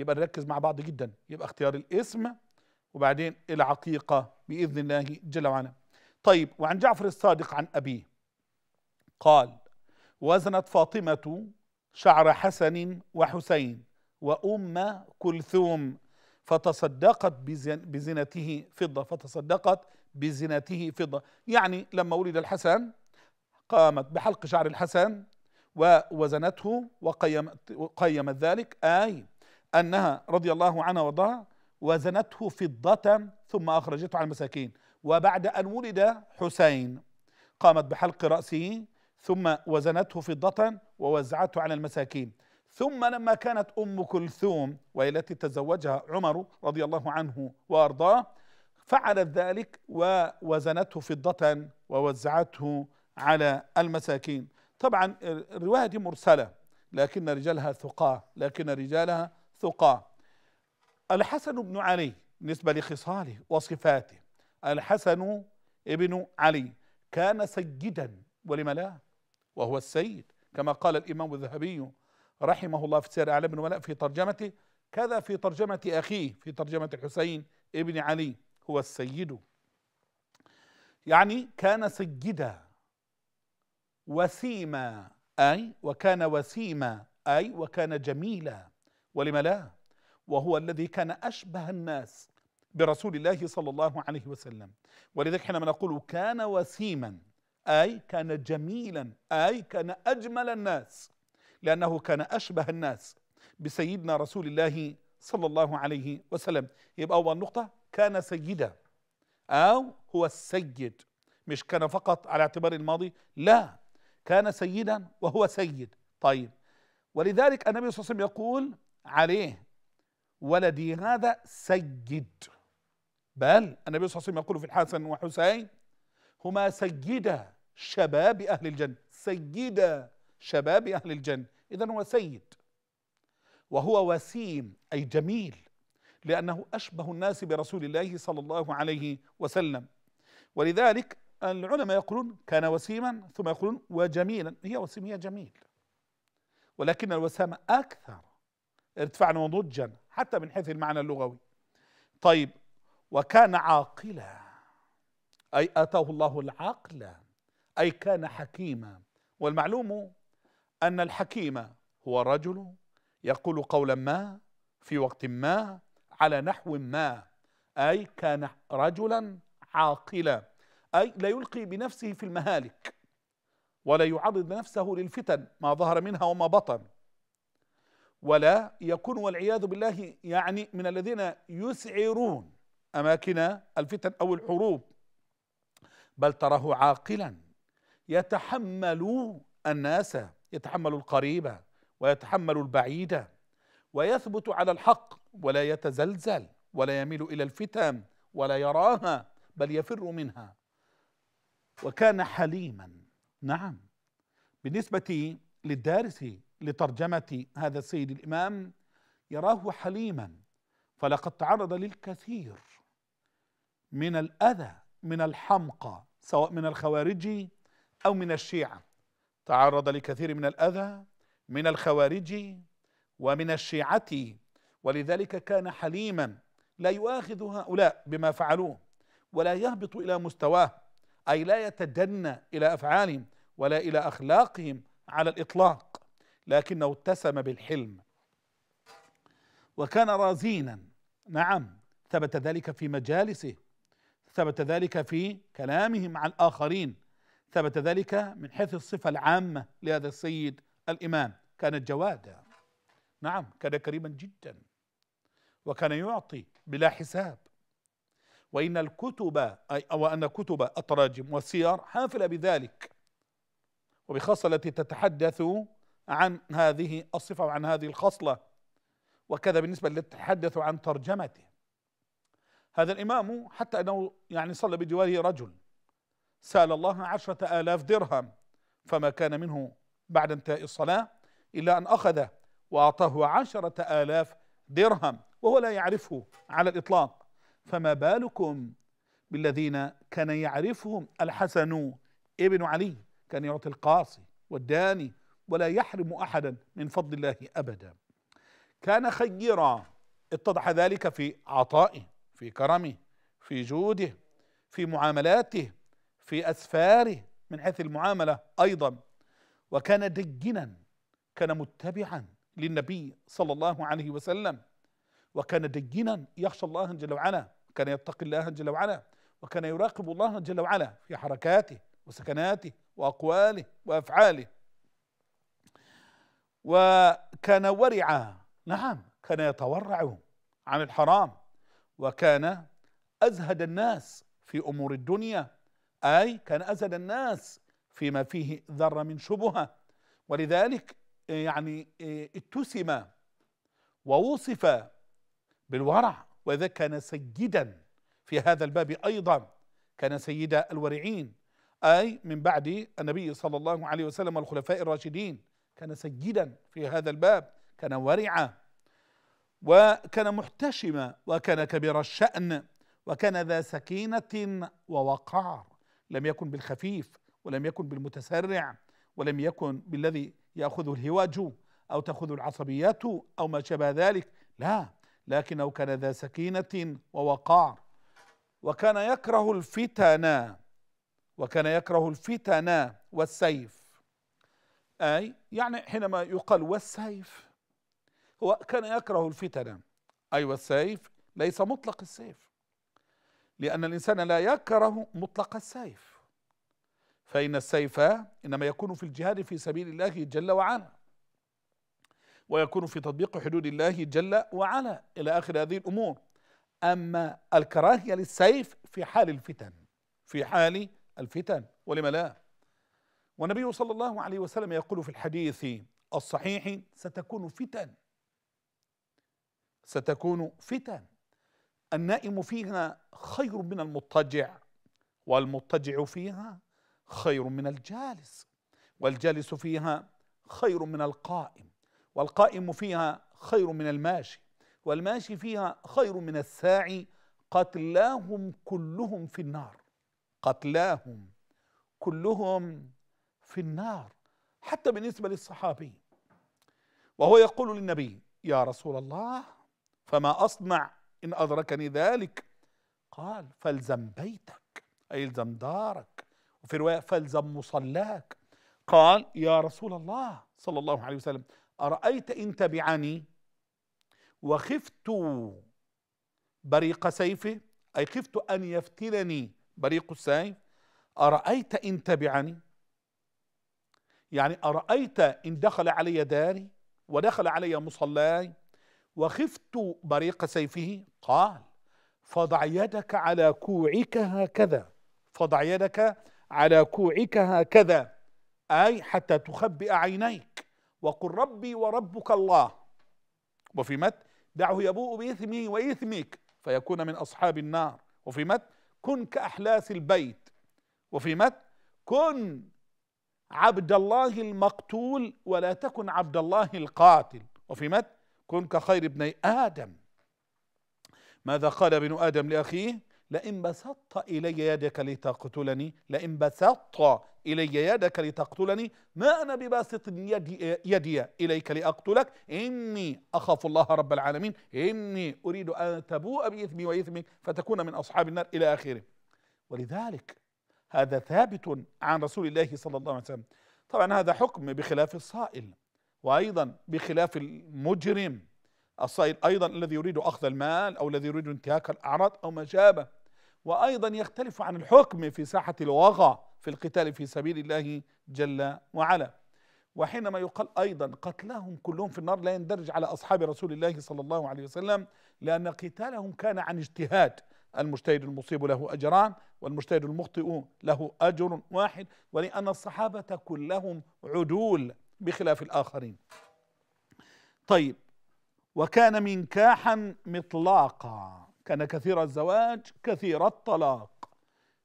يبقى نركز مع بعض جدا يبقى اختيار الاسم وبعدين العقيقة بإذن الله جل وعلا طيب وعن جعفر الصادق عن أبيه قال وزنت فاطمة شعر حسن وحسين وأم كلثوم فتصدقت بزن بزنته فضة فتصدقت بزنته فضة يعني لما ولد الحسن قامت بحلق شعر الحسن ووزنته وقيمت, وقيمت ذلك آي أنها رضي الله عنها وارضاها وزنته فضة ثم أخرجته على المساكين وبعد أن ولد حسين قامت بحلق رأسه ثم وزنته فضة ووزعته على المساكين ثم لما كانت أم كلثوم وهي التي تزوجها عمر رضي الله عنه وأرضاه فعلت ذلك ووزنته فضة ووزعته على المساكين طبعا آه، الرواية دي مرسلة لكن رجالها ثقاه لكن رجالها ثقاه الحسن بن علي بالنسبة لخصاله وصفاته الحسن ابن علي كان سيدا ولم لا وهو السيد كما قال الإمام الذهبي رحمه الله في سير أعلام بن ولاء في ترجمته كذا في ترجمة أخيه في ترجمة الحسين ابن علي هو السيد يعني كان سيدا وسيما أي وكان وسيما أي وكان جميلا ولم لا وهو الذي كان أشبه الناس برسول الله صلى الله عليه وسلم ولذلك حينما نقول كان وسيما أي كان جميلا أي كان أجمل الناس لأنه كان أشبه الناس بسيدنا رسول الله صلى الله عليه وسلم يبقى أول نقطة كان سيدا أو هو السيد مش كان فقط على اعتبار الماضي لا كان سيدا وهو سيد طيب ولذلك النبي صلى الله عليه وسلم يقول عليه ولدي هذا سيد بل النبي صلى الله عليه وسلم يقول في الحسن وحسين هما سيدا شباب أهل الجنة سيدا شباب أهل الجنة إذا هو سيد وهو وسيم أي جميل لأنه أشبه الناس برسول الله صلى الله عليه وسلم ولذلك العلماء يقولون كان وسيما ثم يقولون وجميلا هي وسيم هي جميل ولكن الوسامة أكثر ارتفاعا ونضجا حتى من حيث المعنى اللغوي طيب وكان عاقلا أي آتاه الله العقل أي كان حكيما والمعلوم أن الحكيم هو رجل يقول قولا ما في وقت ما على نحو ما أي كان رجلا عاقلا أي لا يلقي بنفسه في المهالك ولا يعرض نفسه للفتن ما ظهر منها وما بطن ولا يكون والعياذ بالله يعني من الذين يسعرون اماكن الفتن او الحروب بل تراه عاقلا يتحمل الناس يتحمل القريبة ويتحمل البعيدة ويثبت على الحق ولا يتزلزل ولا يميل الى الفتن ولا يراها بل يفر منها وكان حليما نعم بالنسبه للدارس لترجمة هذا السيد الإمام يراه حليما فلقد تعرض للكثير من الأذى من الحمقى سواء من الخوارج أو من الشيعة تعرض لكثير من الأذى من الخوارج ومن الشيعة ولذلك كان حليما لا يؤاخذ هؤلاء بما فعلوه ولا يهبط إلى مستواه أي لا يتدنى إلى أفعالهم ولا إلى أخلاقهم على الإطلاق لكنه اتسم بالحلم وكان رازينا نعم ثبت ذلك في مجالسه ثبت ذلك في كلامه مع الآخرين ثبت ذلك من حيث الصفة العامة لهذا السيد الإمام كان جوادا نعم كان كريما جدا وكان يعطي بلا حساب وإن الكتب أي أو أن كتب التراجم والسير حافلة بذلك وبخاصة التي تتحدث عن هذه الصفة وعن هذه الخصلة وكذا بالنسبة للتحدث عن ترجمته هذا الإمام حتى أنه يعني صلى بجواره رجل سأل الله عشرة آلاف درهم فما كان منه بعد انتهاء الصلاة إلا أن أخذه وأعطاه عشرة آلاف درهم وهو لا يعرفه على الإطلاق فما بالكم بالذين كان يعرفهم الحسن ابن علي كان يعطي القاصي والداني ولا يحرم احدا من فضل الله ابدا كان خيرا اتضح ذلك في عطائه في كرمه في جوده في معاملاته في اسفاره من حيث المعامله ايضا وكان دينا كان متبعا للنبي صلى الله عليه وسلم وكان دينا يخشى الله جل وعلا كان يتقي الله جل وعلا وكان يراقب الله جل وعلا في حركاته وسكناته واقواله وافعاله وكان ورعا نعم كان يتورع عن الحرام وكان أزهد الناس في أمور الدنيا أي كان أزهد الناس فيما فيه ذرة من شبهة ولذلك يعني اتسم ووصف بالورع وإذا كان سيدا في هذا الباب أيضا كان سيد الورعين أي من بعد النبي صلى الله عليه وسلم والخلفاء الراشدين كان سيدا في هذا الباب كان ورعا وكان محتشما وكان كبير الشأن وكان ذا سكينة ووقار لم يكن بالخفيف ولم يكن بالمتسرع ولم يكن بالذي يأخذ الهواج أو تأخذ العصبيات أو ما شابه ذلك لا لكنه كان ذا سكينة ووقار وكان يكره الفتن وكان يكره الفتن والسيف أي يعني حينما يقال والسيف هو كان يكره الفتن أي والسيف ليس مطلق السيف لأن الإنسان لا يكره مطلق السيف فإن السيف إنما يكون في الجهاد في سبيل الله جل وعلا ويكون في تطبيق حدود الله جل وعلا إلى آخر هذه الأمور أما الكراهية للسيف في حال الفتن في حال الفتن ولم لا والنبي صلى الله عليه وسلم يقول في الحديث الصحيح ستكون فتن ستكون فتن النائم فيها خير من المضطجع والمضطجع فيها خير من الجالس والجالس فيها خير من القائم والقائم فيها خير من الماشي والماشي فيها خير من الساعي قتلاهم كلهم في النار قتلاهم كلهم في النار حتى بالنسبة للصحابي وهو يقول للنبي يا رسول الله فما أصنع إن أدركني ذلك قال فالزم بيتك أي الزم دارك وفي رواية فالزم مصلاك قال يا رسول الله صلى الله عليه وسلم أرأيت إن تبعني وخفت بريق سيفه أي خفت أن يفتنني بريق السيف أرأيت إن تبعني يعني أرأيت إن دخل علي داري ودخل علي مصلاي وخفت بريق سيفه قال فضع يدك على كوعك هكذا فضع يدك على كوعك هكذا أي حتى تخبئ عينيك وقل ربي وربك الله وفي مت دعه يبوء بإثمه وإثمك فيكون من أصحاب النار وفي مت كن كأحلاس البيت وفي مت كن عبد الله المقتول ولا تكن عبد الله القاتل وفي مت كن كخير ابني آدم ماذا قال ابن آدم لأخيه لئن بسطت إلي يدك لتقتلني لئن بسطت إلي يدك لتقتلني ما أنا بباسط يدي, يدي إليك لأقتلك إني أخاف الله رب العالمين إني أريد أن تبوء بإثمي وإثمك فتكون من أصحاب النار إلى آخره ولذلك هذا ثابت عن رسول الله صلى الله عليه وسلم طبعا هذا حكم بخلاف الصائل وايضا بخلاف المجرم الصائل ايضا الذي يريد اخذ المال او الذي يريد انتهاك الاعراض او ما شابه وايضا يختلف عن الحكم في ساحه الوغى في القتال في سبيل الله جل وعلا وحينما يقال ايضا قتلهم كلهم في النار لا يندرج على اصحاب رسول الله صلى الله عليه وسلم لان قتالهم كان عن اجتهاد المجتهد المصيب له أجران والمجتهد المخطئ له أجر واحد ولأن الصحابة كلهم عدول بخلاف الآخرين طيب وكان منكاحا مطلاقا كان كثير الزواج كثير الطلاق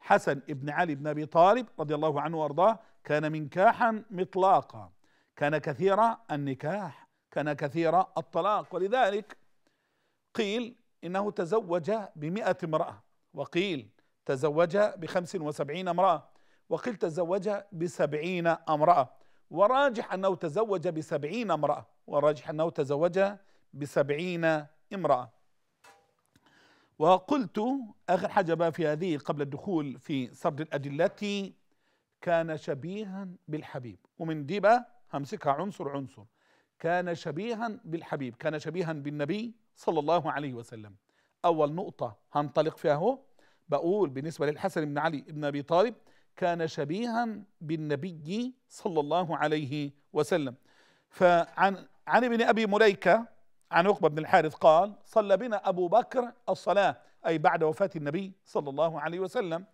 حسن ابن علي بن أبي طالب رضي الله عنه وارضاه كان منكاحا مطلاقا كان كثير النكاح كان كثير الطلاق ولذلك قيل إنه تزوج بمئة امرأة وقيل تزوج بخمس وسبعين امرأة وقيل تزوج بسبعين امرأة وراجح أنه تزوج بسبعين امرأة وراجح أنه تزوج بسبعين امرأة وقلت آخر حاجة بقى في هذه قبل الدخول في سرد الأدلة كان شبيها بالحبيب ومن دي بقى همسكها عنصر عنصر كان شبيها بالحبيب كان شبيها بالنبي صلى الله عليه وسلم أول نقطة هنطلق فيها هو بقول بالنسبة للحسن بن علي بن أبي طالب كان شبيها بالنبي صلى الله عليه وسلم فعن عن ابن أبي مليكة عن عقبة بن الحارث قال صلى بنا أبو بكر الصلاة أي بعد وفاة النبي صلى الله عليه وسلم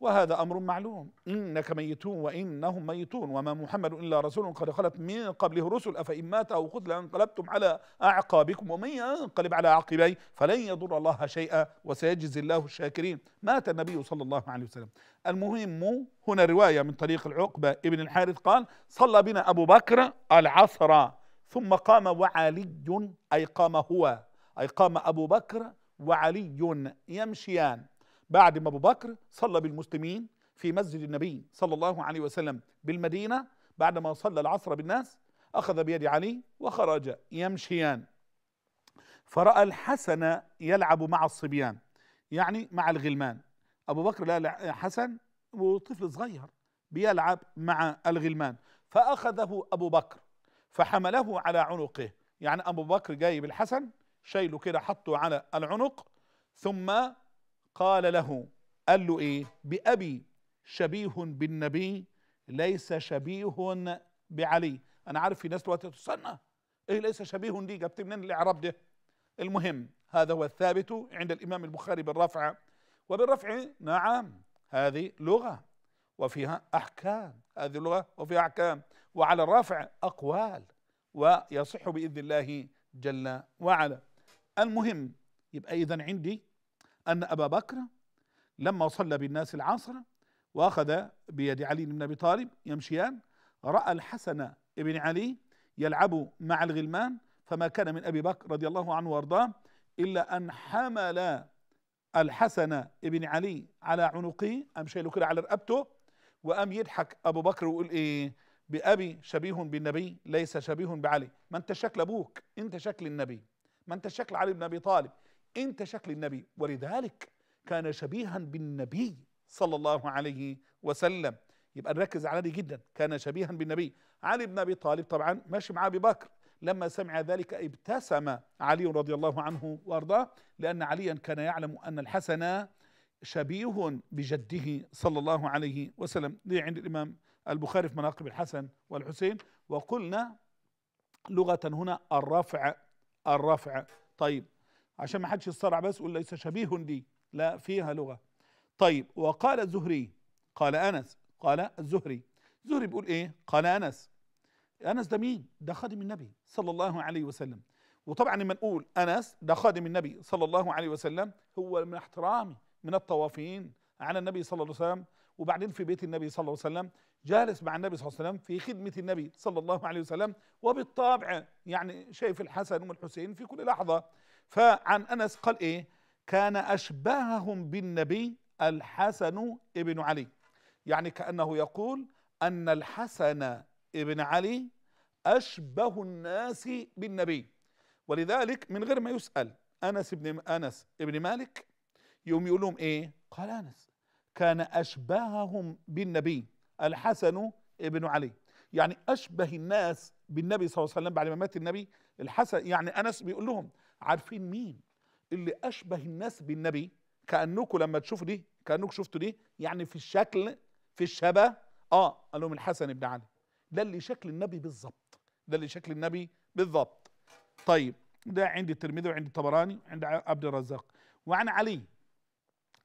وهذا أمر معلوم إنك ميتون وإنهم ميتون وما محمد إلا رسول قد خلت من قبله رسل أفإن مات أو قتل انقلبتم على أعقابكم ومن ينقلب على عقبيه فلن يضر الله شيئا وسيجزي الله الشاكرين مات النبي صلى الله عليه وسلم المهم هنا رواية من طريق العقبة ابن الحارث قال صلى بنا أبو بكر العصر ثم قام وعلي أي قام هو أي قام أبو بكر وعلي يمشيان بعد ما ابو بكر صلى بالمسلمين في مسجد النبي صلى الله عليه وسلم بالمدينه بعد ما صلى العصر بالناس اخذ بيد علي وخرج يمشيان فراى الحسن يلعب مع الصبيان يعني مع الغلمان ابو بكر لا حسن وطفل صغير بيلعب مع الغلمان فاخذه ابو بكر فحمله على عنقه يعني ابو بكر جايب الحسن شايله كده حطه على العنق ثم قال له قال له ايه بأبي شبيه بالنبي ليس شبيه بعلي انا عارف في ناس دلوقتي تستنى ايه ليس شبيه دي جبت منين الاعراب ده المهم هذا هو الثابت عند الامام البخاري بالرفع وبالرفع نعم هذه لغه وفيها احكام هذه لغه وفيها احكام وعلى الرفع اقوال ويصح باذن الله جل وعلا المهم يبقى اذا عندي أن أبا بكر لما صلى بالناس العصر وأخذ بيد علي بن أبي طالب يمشيان رأى الحسن بن علي يلعب مع الغلمان فما كان من أبي بكر رضي الله عنه وأرضاه إلا أن حمل الحسن بن علي على عنقه أم شايله كده على رقبته وقام يضحك أبو بكر ويقول إيه بأبي شبيه بالنبي ليس شبيه بعلي ما أنت شكل أبوك أنت شكل النبي ما أنت شكل علي بن أبي طالب انت شكل النبي ولذلك كان شبيها بالنبي صلى الله عليه وسلم يبقى نركز على دي جدا كان شبيها بالنبي علي بن ابي طالب طبعا ماشي مع ابي بكر لما سمع ذلك ابتسم علي رضي الله عنه وارضاه لان عليا كان يعلم ان الحسن شبيه بجده صلى الله عليه وسلم دي عند الامام البخاري في مناقب الحسن والحسين وقلنا لغه هنا الرفع الرفع طيب عشان ما حدش يتصارع بس يقول ليس شبيه دي لا فيها لغه طيب وقال الزهري قال انس قال الزهري الزهري بيقول ايه قال انس انس ده مين ده خادم النبي صلى الله عليه وسلم وطبعا لما نقول انس ده خادم النبي صلى الله عليه وسلم هو من احترامي من الطوافين على النبي صلى الله عليه وسلم وبعدين في بيت النبي صلى الله عليه وسلم جالس مع النبي صلى الله عليه وسلم في خدمة النبي صلى الله عليه وسلم وبالطبع يعني شايف الحسن والحسين في كل لحظة فعن أنس قال إيه كان أشبههم بالنبي الحسن ابن علي يعني كأنه يقول أن الحسن ابن علي أشبه الناس بالنبي ولذلك من غير ما يسأل أنس ابن أنس ابن مالك يوم يقول لهم إيه قال أنس كان أشبههم بالنبي الحسن ابن علي يعني أشبه الناس بالنبي صلى الله عليه وسلم بعد ما مات النبي الحسن يعني أنس بيقول لهم عارفين مين اللي اشبه الناس بالنبي كانكم لما تشوفوا دي كانكم شفتوا دي يعني في الشكل في الشبه اه قال لهم الحسن بن علي ده اللي شكل النبي بالظبط ده اللي شكل النبي بالظبط طيب ده عند الترمذي وعند الطبراني وعند عبد الرزاق وعن علي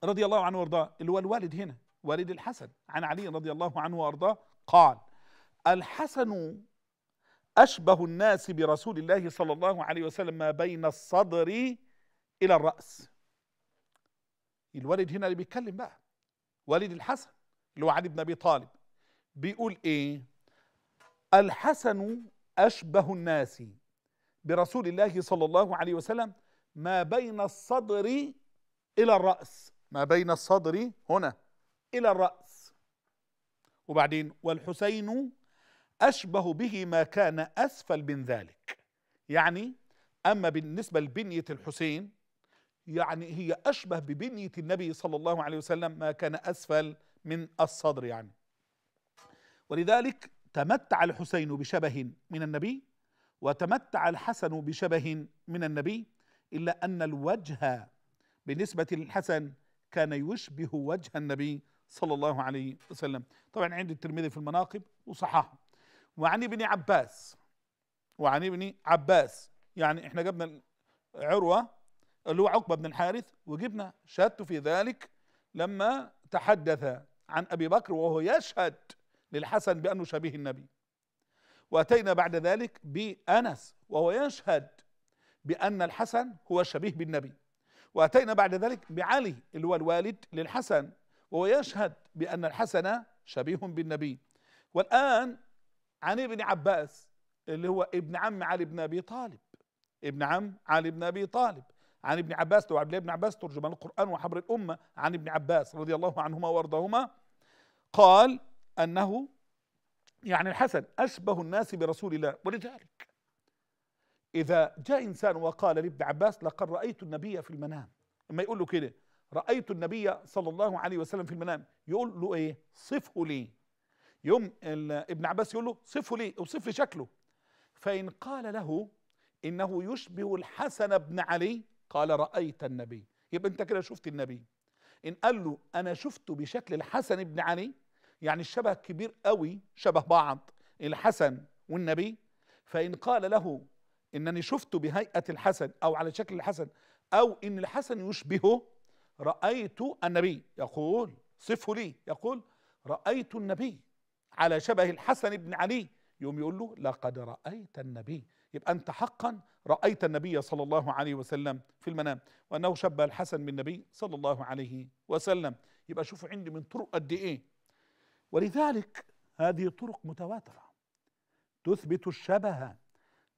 رضي الله عنه وارضاه اللي هو الوالد هنا والد الحسن عن علي رضي الله عنه وارضاه قال الحسن أشبه الناس برسول الله صلى الله عليه وسلم ما بين الصدر إلى الرأس الوالد هنا اللي بيتكلم بقى والد الحسن اللي هو علي بن أبي طالب بيقول إيه الحسن أشبه الناس برسول الله صلى الله عليه وسلم ما بين الصدر إلى الرأس ما بين الصدر هنا إلى الرأس وبعدين والحسين أشبه به ما كان أسفل من ذلك يعني أما بالنسبة لبنية الحسين يعني هي أشبه ببنية النبي صلى الله عليه وسلم ما كان أسفل من الصدر يعني ولذلك تمتع الحسين بشبه من النبي وتمتع الحسن بشبه من النبي إلا أن الوجه بالنسبة للحسن كان يشبه وجه النبي صلى الله عليه وسلم طبعا عند الترمذي في المناقب وصححه وعن ابن عباس وعن ابن عباس يعني احنا جبنا عروة اللي هو عقبة بن الحارث وجبنا شهادته في ذلك لما تحدث عن أبي بكر وهو يشهد للحسن بأنه شبيه النبي وأتينا بعد ذلك بأنس وهو يشهد بأن الحسن هو شبيه بالنبي وأتينا بعد ذلك بعلي اللي هو الوالد للحسن وهو يشهد بأن الحسن شبيه بالنبي والآن عن ابن عباس اللي هو ابن عم علي بن ابي طالب ابن عم علي بن ابي طالب عن ابن عباس عبد الله بن عباس ترجمان القران وحبر الامه عن ابن عباس رضي الله عنهما وارضاهما قال انه يعني الحسن اشبه الناس برسول الله ولذلك اذا جاء انسان وقال لابن عباس لقد رايت النبي في المنام اما يقول له كده رايت النبي صلى الله عليه وسلم في المنام يقول له ايه صفه لي يوم ابن عباس يقول له صفه لي اوصف لي شكله فإن قال له إنه يشبه الحسن بن علي قال رأيت النبي يبقى أنت كده شفت النبي إن قال له أنا شفته بشكل الحسن بن علي يعني الشبه كبير قوي شبه بعض الحسن والنبي فإن قال له إنني شفته بهيئة الحسن أو على شكل الحسن أو إن الحسن يشبهه رأيت النبي يقول صفه لي يقول رأيت النبي على شبه الحسن بن علي يوم يقول له لقد رأيت النبي يبقى أنت حقا رأيت النبي صلى الله عليه وسلم في المنام وأنه شبه الحسن بالنبي صلى الله عليه وسلم يبقى شوفوا عندي من طرق قد إيه ولذلك هذه طرق متواترة تثبت الشبه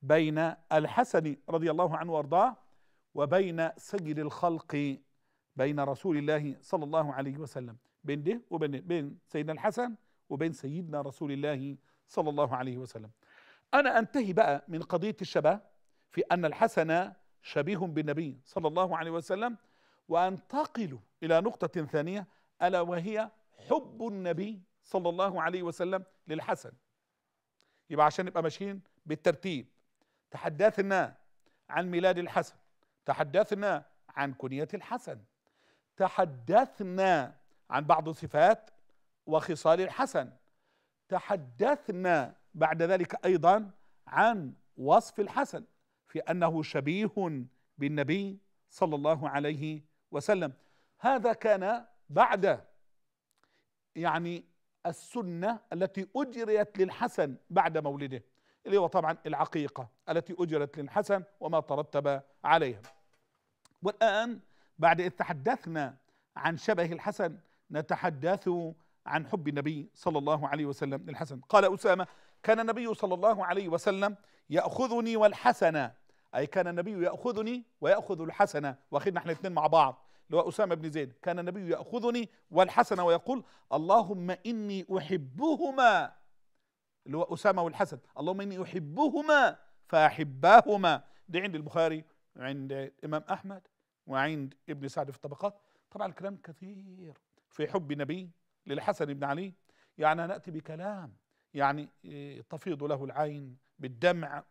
بين الحسن رضي الله عنه وارضاه وبين سجل الخلق بين رسول الله صلى الله عليه وسلم بين ده وبين بين سيدنا الحسن وبين سيدنا رسول الله صلى الله عليه وسلم أنا أنتهي بقى من قضية الشبه في أن الحسن شبيه بالنبي صلى الله عليه وسلم وأنتقل إلى نقطة ثانية ألا وهي حب النبي صلى الله عليه وسلم للحسن يبقى عشان نبقى ماشيين بالترتيب تحدثنا عن ميلاد الحسن تحدثنا عن كنية الحسن تحدثنا عن بعض صفات وخصال الحسن تحدثنا بعد ذلك ايضا عن وصف الحسن في انه شبيه بالنبي صلى الله عليه وسلم هذا كان بعد يعني السنه التي اجريت للحسن بعد مولده اللي هو طبعا العقيقه التي اجرت للحسن وما ترتب عليها والان بعد ان تحدثنا عن شبه الحسن نتحدث عن حب النبي صلى الله عليه وسلم للحسن قال أسامة كان النبي صلى الله عليه وسلم يأخذني والحسن أي كان النبي يأخذني ويأخذ الحسن واخذنا احنا الاثنين مع بعض اللي هو أسامة بن زيد كان النبي يأخذني والحسن ويقول اللهم إني أحبهما اللي هو أسامة والحسن اللهم إني أحبهما فأحباهما دي عند البخاري عند الإمام أحمد وعند ابن سعد في الطبقات طبعا الكلام كثير في حب النبي للحسن بن علي يعني نأتي بكلام يعني آه، تفيض له العين بالدمع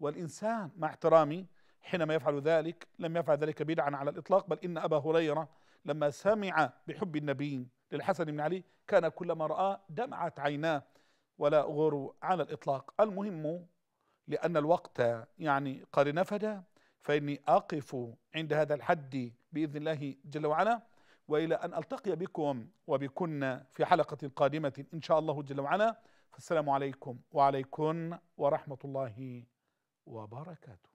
والإنسان مع احترامي حينما يفعل ذلك لم يفعل ذلك بدعا على الإطلاق بل إن أبا هريرة لما سمع بحب النبي للحسن بن علي كان كلما رآه دمعت عيناه ولا غرو على الإطلاق المهم لأن الوقت يعني قد نفد فإني أقف عند هذا الحد بإذن الله جل وعلا والى ان التقي بكم وبكن في حلقه قادمه ان شاء الله جل وعلا فالسلام عليكم وعليكم ورحمه الله وبركاته